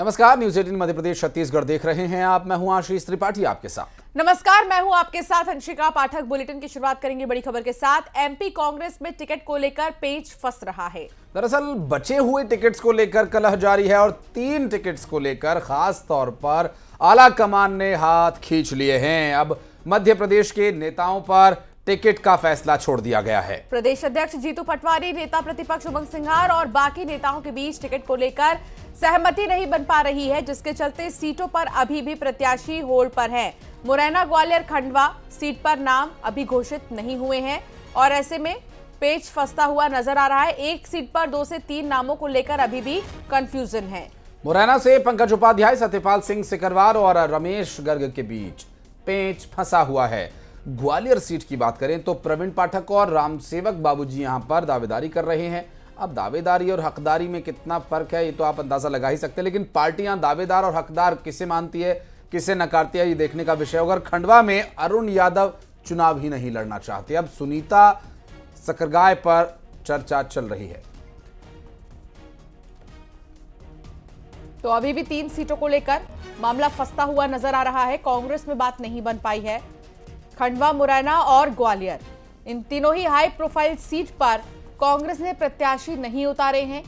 नमस्कार news eighteen Madhya Pradesh Chhattisgarh देख रहे हैं आप मैं हूं आशीष त्रिपाठी आपके साथ नमस्कार मैं हूं आपके साथ अंशिका पाठक बुलेटिन की शुरुआत करेंगे बड़ी खबर के साथ एमपी कांग्रेस में टिकट को लेकर पेच फंस रहा है दरअसल बचे हुए टिकट्स को लेकर कलह जारी है और तीन टिकट्स को लेकर खास तौर पर आला कमान ने हाथ खींच लिए हैं अब मध्य प्रदेश के नेताओं पर टिकट का फैसला छोड़ दिया गया है प्रदेश अध्यक्ष जीतू पटवारी नेता प्रतिपक्ष उमंग सिंघार और बाकी नेताओं के बीच टिकट को लेकर सहमति नहीं बन पा रही है जिसके चलते सीटों पर अभी भी प्रत्याशी होल्ड पर हैं। मुरैना ग्वालियर खंडवा सीट पर नाम अभी घोषित नहीं हुए हैं और ऐसे में पेच फंसता हुआ नजर आ रहा है एक सीट पर दो से तीन नामों को लेकर अभी भी कंफ्यूजन है मुरैना से पंकज उपाध्याय सत्यपाल सिंह सिकरवार और रमेश गर्ग के बीच पेच फंसा हुआ है ग्वालियर सीट की बात करें तो प्रवीण पाठक और राम सेवक बाबू जी यहाँ पर दावेदारी कर रहे हैं अब दावेदारी और हकदारी में कितना फर्क है ये तो आप अंदाज़ा लगा ही सकते हैं लेकिन पार्टियां दावेदार और हकदार किसे मानती है किसे नकारती है ये देखने का विषय होगा खंडवा में अरुण यादव चुनाव ही नहीं लड़ना चाहते अब सुनीता सकरगाय पर चर्चा चल रही है तो अभी भी तीन सीटों को लेकर मामला फंसता हुआ नजर आ रहा है कांग्रेस में बात नहीं बन पाई है खंडवा मुरैना और ग्वालियर इन तीनों ही हाई प्रोफाइल सीट पर कांग्रेस ने प्रत्याशी नहीं उतारे हैं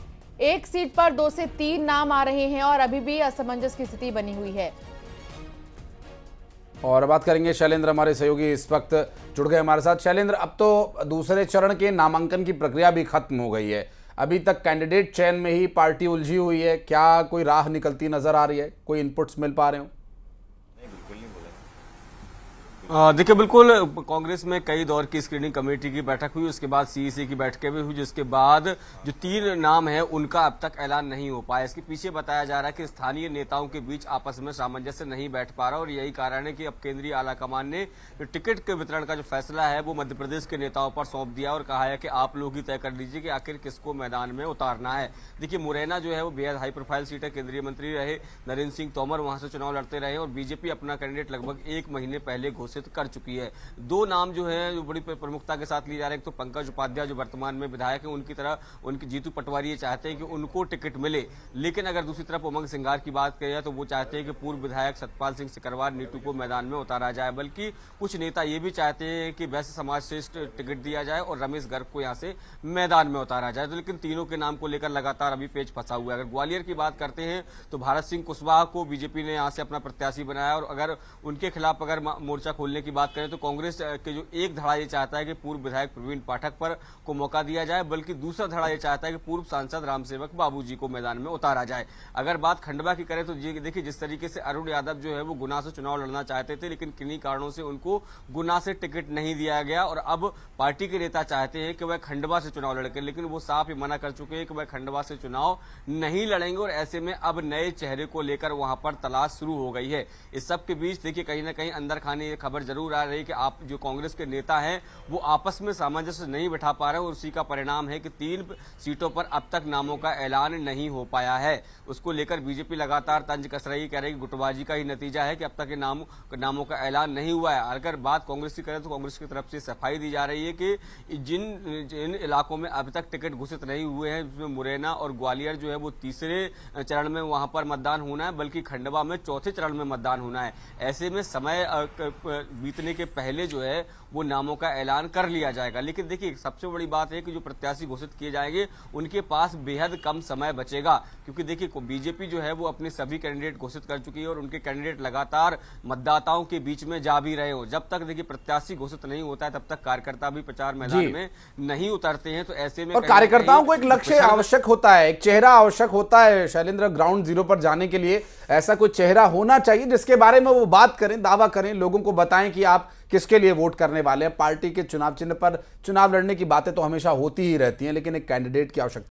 एक सीट पर दो से तीन नाम आ रहे हैं और अभी भी असमंजस की स्थिति बनी हुई है और बात करेंगे शैलेंद्र हमारे सहयोगी इस वक्त जुड़ गए हमारे साथ शैलेंद्र अब तो दूसरे चरण के नामांकन की प्रक्रिया भी खत्म हो गई है अभी तक कैंडिडेट चयन में ही पार्टी उलझी हुई है क्या कोई राह निकलती नजर आ रही है कोई इनपुट्स मिल पा रहे हो देखिए बिल्कुल कांग्रेस में कई दौर की स्क्रीनिंग कमेटी की बैठक हुई उसके बाद सीईसी e की बैठकें भी हुई जिसके बाद जो तीन नाम है उनका अब तक ऐलान नहीं हो पाया इसके पीछे बताया जा रहा है कि स्थानीय नेताओं के बीच आपस में सामंजस्य नहीं बैठ पा रहा और यही कारण है कि अब केंद्रीय आलाकमान ने टिकट के वितरण का जो फैसला है वो मध्य प्रदेश के नेताओं पर सौंप दिया और कहा है कि आप लोग ही तय कर लीजिए कि आखिर किसको मैदान में उतारना है देखिए मुरैना जो है वो बेहद हाई प्रोफाइल सीट है केंद्रीय मंत्री रहे नरेंद्र सिंह तोमर वहां से चुनाव लड़ते रहे और बीजेपी अपना कैंडिडेट लगभग एक महीने पहले घोषित घोषित कर चुकी है दो नाम जो है जो बड़ी प्रमुखता के साथ लिए जा रहे हैं तो पंकज उपाध्याय जो वर्तमान में विधायक है उनकी तरह उनकी जीतू पटवारी चाहते हैं कि उनको टिकट मिले लेकिन अगर दूसरी तरफ उमंग सिंगार की बात करें तो वो चाहते हैं कि पूर्व विधायक सतपाल सिंह सिकरवार नीटू को मैदान में उतारा जाए बल्कि कुछ नेता ये भी चाहते हैं कि वैसे समाज श्रेष्ठ टिकट दिया जाए और रमेश गर्ग को यहाँ से मैदान में उतारा जाए तो लेकिन तीनों के नाम को लेकर लगातार अभी पेज फंसा हुआ है अगर ग्वालियर की बात करते हैं तो भारत सिंह कुशवाहा को बीजेपी ने यहाँ से अपना प्रत्याशी बनाया और अगर उनके खिलाफ अगर मोर्चा खोल खोलने की बात करें तो कांग्रेस के जो एक धड़ा ये चाहता है कि पूर्व विधायक प्रवीण पाठक पर को मौका दिया जाए बल्कि दूसरा धड़ा ये चाहता है कि पूर्व सांसद रामसेवक बाबू को मैदान में उतारा जाए अगर बात खंडवा की करें तो देखिए जिस तरीके से अरुण यादव जो है वो गुना से चुनाव लड़ना चाहते थे लेकिन किन्हीं कारणों से उनको गुना से टिकट नहीं दिया गया और अब पार्टी के नेता चाहते हैं कि वह खंडवा से चुनाव लड़के लेकिन वो साफ ही मना कर चुके हैं कि वह खंडवा से चुनाव नहीं लड़ेंगे और ऐसे में अब नए चेहरे को लेकर वहां पर तलाश शुरू हो गई है इस सब के बीच देखिए कहीं ना कहीं अंदर खाने ये खबर खबर जरूर आ रही है कि आप जो कांग्रेस के नेता हैं वो आपस में सामंजस्य नहीं बैठा पा रहे और उसी का परिणाम है कि तीन सीटों पर अब तक नामों का ऐलान नहीं हो पाया है उसको लेकर बीजेपी लगातार तंज कस रही कह रही कि गुटबाजी का ही नतीजा है कि अब तक नाम नामों का ऐलान नहीं हुआ है अगर बात कांग्रेस की करें तो कांग्रेस की तरफ से सफाई दी जा रही है कि जिन जिन इलाकों में अभी तक टिकट घोषित नहीं हुए हैं जिसमें मुरैना और ग्वालियर जो है वो तीसरे चरण में वहां पर मतदान होना है बल्कि खंडवा में चौथे चरण में मतदान होना है ऐसे में समय बीतने के पहले जो है वो नामों का ऐलान कर लिया जाएगा लेकिन देखिए सबसे बड़ी बात है कि जो प्रत्याशी घोषित किए जाएंगे उनके पास बेहद कम समय बचेगा क्योंकि देखिए बीजेपी जो है वो अपने सभी कैंडिडेट घोषित कर चुकी है और उनके कैंडिडेट लगातार मतदाताओं के बीच में जा भी रहे हो जब तक देखिए प्रत्याशी घोषित नहीं होता है तब तक कार्यकर्ता भी प्रचार मैदान में नहीं उतरते हैं तो ऐसे में कार्यकर्ताओं को एक लक्ष्य आवश्यक होता है एक चेहरा आवश्यक होता है शैलेंद्र ग्राउंड जीरो पर जाने के लिए ऐसा कोई चेहरा होना चाहिए जिसके बारे में वो बात करें दावा करें लोगों को बता बताएं कि आप किसके लिए वोट करने वाले हैं पार्टी के चुनाव चिन्ह पर चुनाव लड़ने की बातें तो हमेशा होती ही रहती हैं लेकिन एक कैंडिडेट की आवश्यकता